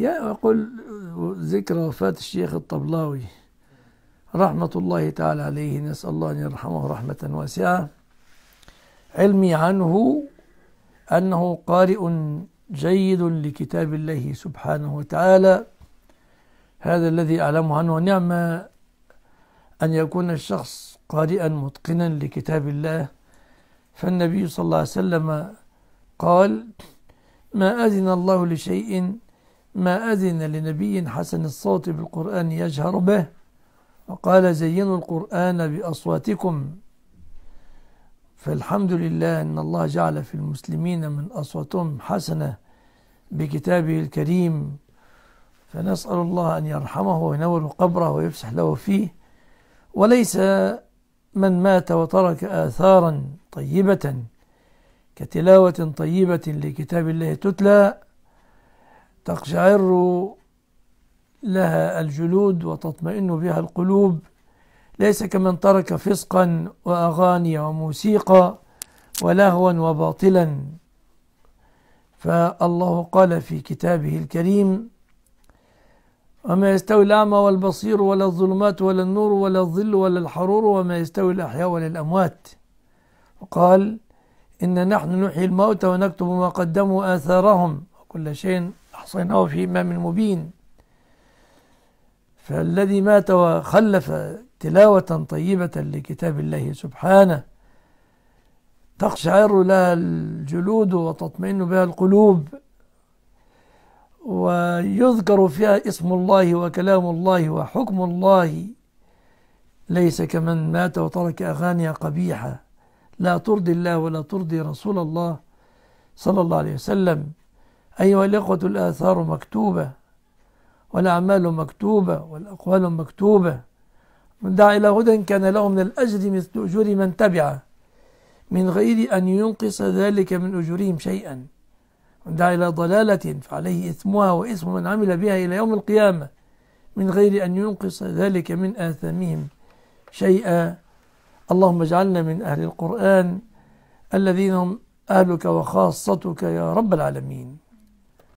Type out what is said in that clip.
يا أقول ذكرى وفاة الشيخ الطبلاوي رحمة الله تعالى عليه نسأل الله أن يرحمه رحمة واسعة علمي عنه أنه قارئ جيد لكتاب الله سبحانه وتعالى هذا الذي أعلم عنه نعم أن يكون الشخص قارئا متقنا لكتاب الله فالنبي صلى الله عليه وسلم قال ما أذن الله لشيء ما أذن لنبي حسن الصوت بالقرآن يجهر به وقال زينوا القرآن بأصواتكم فالحمد لله أن الله جعل في المسلمين من أصواتهم حسنة بكتابه الكريم فنسأل الله أن يرحمه وينور قبره ويفسح له فيه وليس من مات وترك آثارا طيبة كتلاوة طيبة لكتاب الله تتلى تقشعر لها الجلود وتطمئن بها القلوب ليس كمن ترك فسقا وأغاني وموسيقى ولهوا وباطلا فالله قال في كتابه الكريم وما يستوي الأعمى والبصير ولا الظلمات ولا النور ولا الظل ولا الحرور وما يستوي الأحياء ولا الأموات وقال إن نحن نحيي الموتى ونكتب ما قدموا آثارهم وكل شيء أحصيناه في إمام مبين فالذي مات وخلف تلاوة طيبة لكتاب الله سبحانه تقشعر لها الجلود وتطمئن بها القلوب ويذكر فيها اسم الله وكلام الله وحكم الله ليس كمن مات وترك أغاني قبيحة لا ترضي الله ولا ترضي رسول الله صلى الله عليه وسلم أيها الإخوة الآثار مكتوبة والأعمال مكتوبة والأقوال مكتوبة من دعا إلى هدى كان له من الأجر مثل أجور من تبعه من غير أن ينقص ذلك من أجورهم شيئا من دعا إلى ضلالة فعليه إثمها وإثم من عمل بها إلى يوم القيامة من غير أن ينقص ذلك من آثامهم شيئا اللهم اجعلنا من أهل القرآن الذين هم أهلك وخاصتك يا رب العالمين